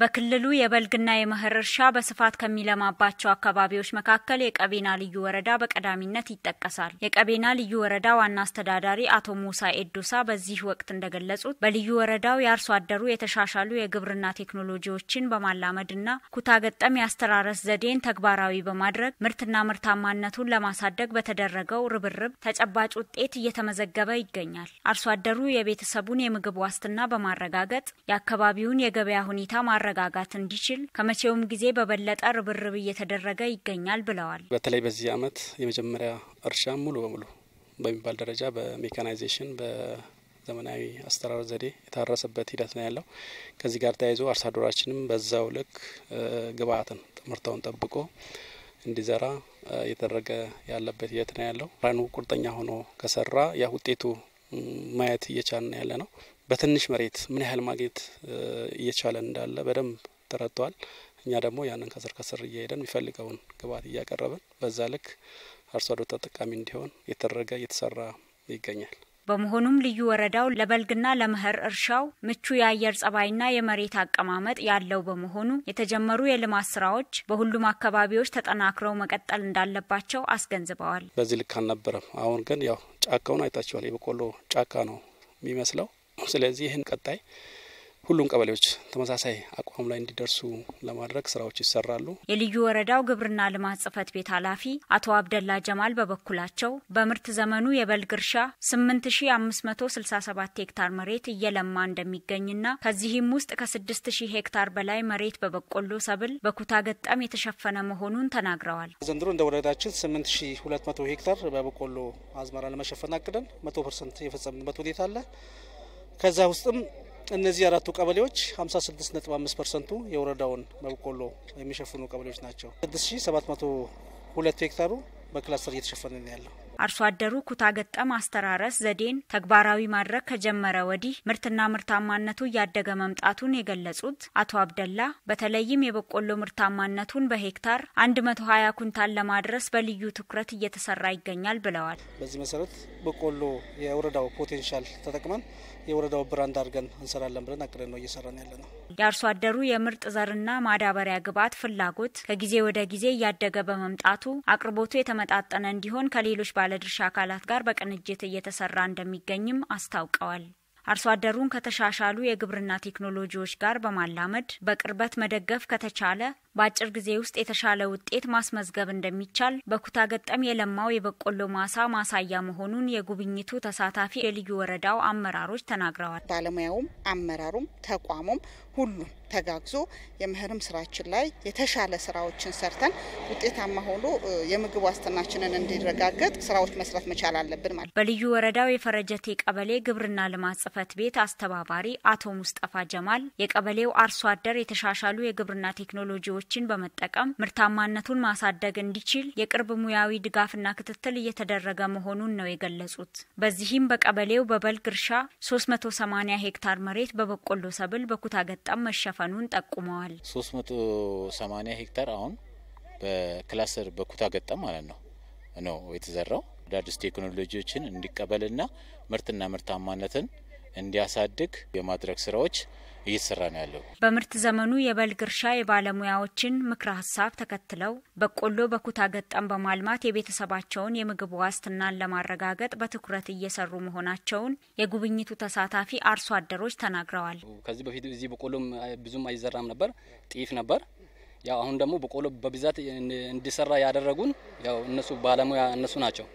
በክልሉ የበልግና የመኸር እርሻ በስፋት ከሚለማባቸው አካባቢዎች መካከል የቀቤና ልዩ ወረዳ በቀዳሚነት ይጠቀሳል። የቀቤና ልዩ ወረዳ ዋና አስተዳዳሪ አቶ ሙሳ ኤዱሳ በዚህ ወቅት እንደገለጹት በልዩ ወረዳው የአርሶ አደሩ የተሻሻሉ የግብርና ቴክኖሎጂዎችን በማላመድና ኩታ ገጠም የአስተራረስ ዘዴን ተግባራዊ በማድረግ ምርትና ምርታማነቱን ለማሳደግ በተደረገው ርብርብ ተጨባጭ ውጤት እየተመዘገበ ይገኛል። አርሶ አደሩ የቤተሰቡን የምግብ ዋስትና በማረጋገጥ የአካባቢውን የገበያ ሁኔታ መረጋጋት እንዲችል ከመቼውም ጊዜ በበለጠ ርብርብ እየተደረገ ይገኛል ብለዋል። በተለይ በዚህ አመት የመጀመሪያ እርሻ ሙሉ በሙሉ በሚባል ደረጃ በሜካናይዜሽን በዘመናዊ አስተራር ዘዴ የታረሰበት ሂደት ነው ያለው። ከዚህ ጋር ተያይዞ አርሶ አደራችንም በዛው ልክ ግብአትን ምርታውን ጠብቆ እንዲዘራ እየተደረገ ያለበት ሂደት ነው ያለው። ራኑ ቁርጠኛ ሆኖ ከሰራ ያ ውጤቱ ማየት እየቻልን ያለ ነው። በትንሽ መሬት ምን ያህል ማግኘት እየቻለ እንዳለ በደንብ ተረድተዋል። እኛ ደግሞ ያንን ከስር ከስር እየሄደን የሚፈልገውን ግብዓት እያቀረብን በዛ ልክ አርሶ አደሩ ተጠቃሚ እንዲሆን የተደረገ እየተሰራ ይገኛል። በመሆኑም ልዩ ወረዳው ለበልግና ለመኸር እርሻው ምቹ የአየር ጸባይና የመሬት አቀማመጥ ያለው በመሆኑ የተጀመሩ የልማት ስራዎች በሁሉም አካባቢዎች ተጠናክረው መቀጠል እንዳለባቸው አስገንዝበዋል። በዚህ ልክ አልነበረም። አሁን ግን ያው ጫካውን አይታችኋል። የበቆሎ ጫካ ነው የሚመስለው። ስለዚህ ይህን ቀጣይ ሁሉም ቀበሌዎች ተመሳሳይ አቋም ላይ እንዲደርሱ ለማድረግ ስራዎች ይሰራሉ። የልዩ ወረዳው ግብርና ልማት ጽህፈት ቤት ኃላፊ አቶ አብደላ ጀማል በበኩላቸው በምርት ዘመኑ የበልግ እርሻ 8567 ሄክታር መሬት እየለማ እንደሚገኝና ከዚህም ውስጥ ከ6000 ሄክታር በላይ መሬት በበቆሎ ሰብል በኩታ ገጠም የተሸፈነ መሆኑን ተናግረዋል። ዘንድሮ እንደ ወረዳችን 8200 ሄክታር በበቆሎ አዝመራ ለመሸፈን አቅደን 100 ፐርሰንት የፈጸምንበት ሁኔታ አለ። ከዛ ውስጥም እነዚህ አራቱ ቀበሌዎች 56.5 ፐርሰንቱ የወረዳውን በቆሎ የሚሸፍኑ ቀበሌዎች ናቸው። 6702 ሄክታሩ በክላስተር እየተሸፈነ ያለው አርሶ አደሩ ኩታ ገጠም አስተራረስ ዘዴን ተግባራዊ ማድረግ ከጀመረ ወዲህ ምርትና ምርታማነቱ እያደገ መምጣቱን የገለጹት አቶ አብደላ በተለይም የበቆሎ ምርታማነቱን በሄክታር 120 ኩንታል ለማድረስ በልዩ ትኩረት እየተሰራ ይገኛል ብለዋል። በዚህ መሰረት በቆሎ የወረዳው ፖቴንሻል ተጠቅመን የወረዳው ብራንድ አድርገን እንሰራለን ብለን አቅደን ነው እየሰራን ያለ ነው። የአርሶ አደሩ የምርጥ ዘርና ማዳበሪያ ግብዓት ፍላጎት ከጊዜ ወደ ጊዜ እያደገ በመምጣቱ አቅርቦቱ የተመጣጠነ እንዲሆን ከሌሎች ባለድርሻ አካላት ጋር በቅንጅት እየተሰራ እንደሚገኝም አስታውቀዋል። አርሶ አደሩን ከተሻሻሉ የግብርና ቴክኖሎጂዎች ጋር በማላመድ በቅርበት መደገፍ ከተቻለ በአጭር ጊዜ ውስጥ የተሻለ ውጤት ማስመዝገብ እንደሚቻል በኩታ ገጠም የለማው የበቆሎ ማሳ ማሳያ መሆኑን የጉብኝቱ ተሳታፊ የልዩ ወረዳው አመራሮች ተናግረዋል። ባለሙያውም አመራሩም ተቋሙም ሁሉም ተጋግዞ የምህርም ስራችን ላይ የተሻለ ስራዎችን ሰርተን ውጤታማ ሆኖ የምግብ ዋስትናችንን እንዲረጋገጥ ስራዎች መስራት መቻል አለብን ማለት በልዩ ወረዳው የፈረጀቴ ቀበሌ ግብርና ልማት ጽፈት ቤት አስተባባሪ አቶ ሙስጠፋ ጀማል የቀበሌው አርሶ አደር የተሻሻሉ የግብርና ቴክኖሎጂዎችን በመጠቀም ምርታማነቱን ማሳደግ እንዲችል የቅርብ ሙያዊ ድጋፍና ክትትል እየተደረገ መሆኑን ነው የገለጹት። በዚህም በቀበሌው በበልግ እርሻ 380 ሄክታር መሬት በበቆሎ ሰብል በኩታገ በጣም መሸፈኑን ጠቁመዋል። 380 ሄክታር አሁን በክላስተር በኩታ ገጠም ማለት ነው ነው የተዘራው አዳዲስ ቴክኖሎጂዎችን እንዲቀበልና ምርትና ምርታማነትን እንዲያሳድግ የማድረግ ስራዎች እየተሰራ ነው ያለው። በምርት ዘመኑ የበልግ እርሻ የባለሙያዎችን ምክረ ሀሳብ ተከትለው በቆሎ በኩታ ገጠም በማልማት የቤተሰባቸውን የምግብ ዋስትናን ለማረጋገጥ በትኩረት እየሰሩ መሆናቸውን የጉብኝቱ ተሳታፊ አርሶ አደሮች ተናግረዋል። ከዚህ በፊት እዚህ በቆሎም ብዙም አይዘራም ነበር፣ ጤፍ ነበር። ያው አሁን ደግሞ በቆሎ በብዛት እንዲሰራ ያደረጉን ያው እነሱ ባለሙያ እነሱ ናቸው።